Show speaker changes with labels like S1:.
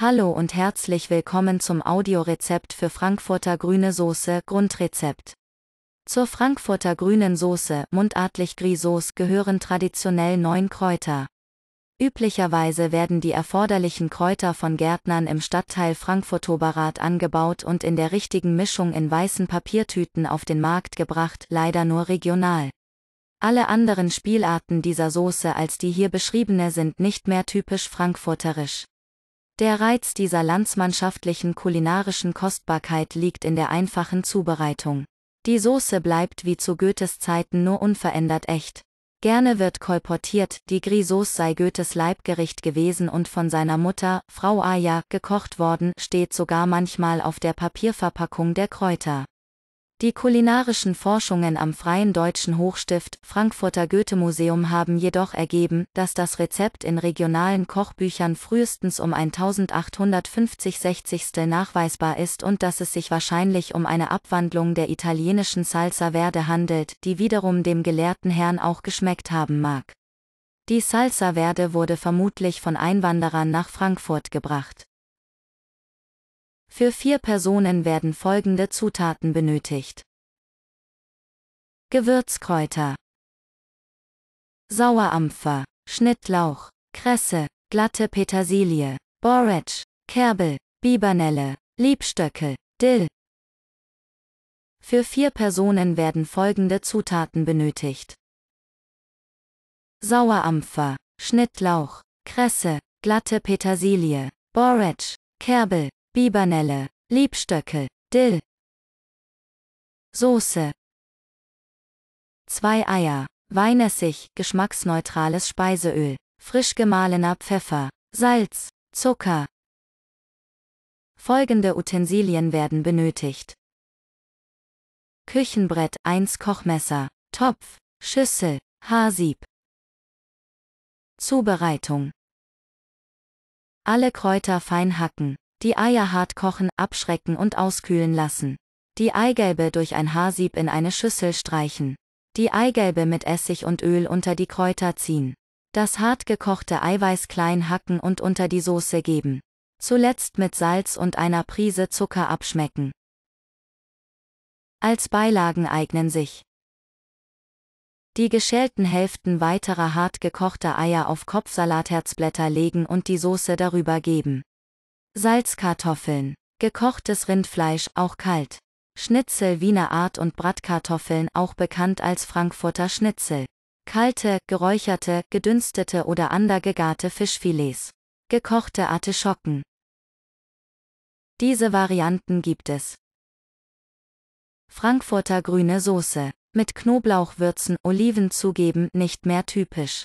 S1: Hallo und herzlich willkommen zum Audiorezept für Frankfurter grüne Soße Grundrezept. Zur Frankfurter grünen Soße, mundartlich Grisauce, gehören traditionell neun Kräuter. Üblicherweise werden die erforderlichen Kräuter von Gärtnern im Stadtteil Frankfurt-Oberrat angebaut und in der richtigen Mischung in weißen Papiertüten auf den Markt gebracht, leider nur regional. Alle anderen Spielarten dieser Soße als die hier beschriebene sind nicht mehr typisch frankfurterisch. Der Reiz dieser landsmannschaftlichen kulinarischen Kostbarkeit liegt in der einfachen Zubereitung. Die Soße bleibt wie zu Goethes Zeiten nur unverändert echt. Gerne wird kolportiert, die Grisauce sei Goethes Leibgericht gewesen und von seiner Mutter, Frau Aya, gekocht worden, steht sogar manchmal auf der Papierverpackung der Kräuter. Die kulinarischen Forschungen am Freien Deutschen Hochstift Frankfurter Goethe-Museum haben jedoch ergeben, dass das Rezept in regionalen Kochbüchern frühestens um 1850-60 nachweisbar ist und dass es sich wahrscheinlich um eine Abwandlung der italienischen Salsa Verde handelt, die wiederum dem gelehrten Herrn auch geschmeckt haben mag. Die Salsa Verde wurde vermutlich von Einwanderern nach Frankfurt gebracht. Für vier Personen werden folgende Zutaten benötigt. Gewürzkräuter. Sauerampfer, Schnittlauch, Kresse, glatte Petersilie, Borage, Kerbel, Bibernelle, Liebstöckel, Dill. Für vier Personen werden folgende Zutaten benötigt. Sauerampfer, Schnittlauch, Kresse, glatte Petersilie, Borage, Kerbel, Bibernelle, Liebstöcke, Dill. Soße. Zwei Eier, Weinessig, geschmacksneutrales Speiseöl, frisch gemahlener Pfeffer, Salz, Zucker. Folgende Utensilien werden benötigt. Küchenbrett 1 Kochmesser, Topf, Schüssel, Haarsieb. Zubereitung. Alle Kräuter fein hacken, die Eier hart kochen, abschrecken und auskühlen lassen. Die Eigelbe durch ein Haarsieb in eine Schüssel streichen. Die Eigelbe mit Essig und Öl unter die Kräuter ziehen. Das hart gekochte Eiweiß klein hacken und unter die Soße geben. Zuletzt mit Salz und einer Prise Zucker abschmecken. Als Beilagen eignen sich die geschälten Hälften weiterer hart gekochter Eier auf Kopfsalatherzblätter legen und die Soße darüber geben. Salzkartoffeln. Gekochtes Rindfleisch, auch kalt. Schnitzel Wiener Art und Bratkartoffeln, auch bekannt als Frankfurter Schnitzel. Kalte, geräucherte, gedünstete oder andergegarte Fischfilets. Gekochte Artischocken. Diese Varianten gibt es. Frankfurter grüne Soße. Mit Knoblauchwürzen, Oliven zugeben, nicht mehr typisch.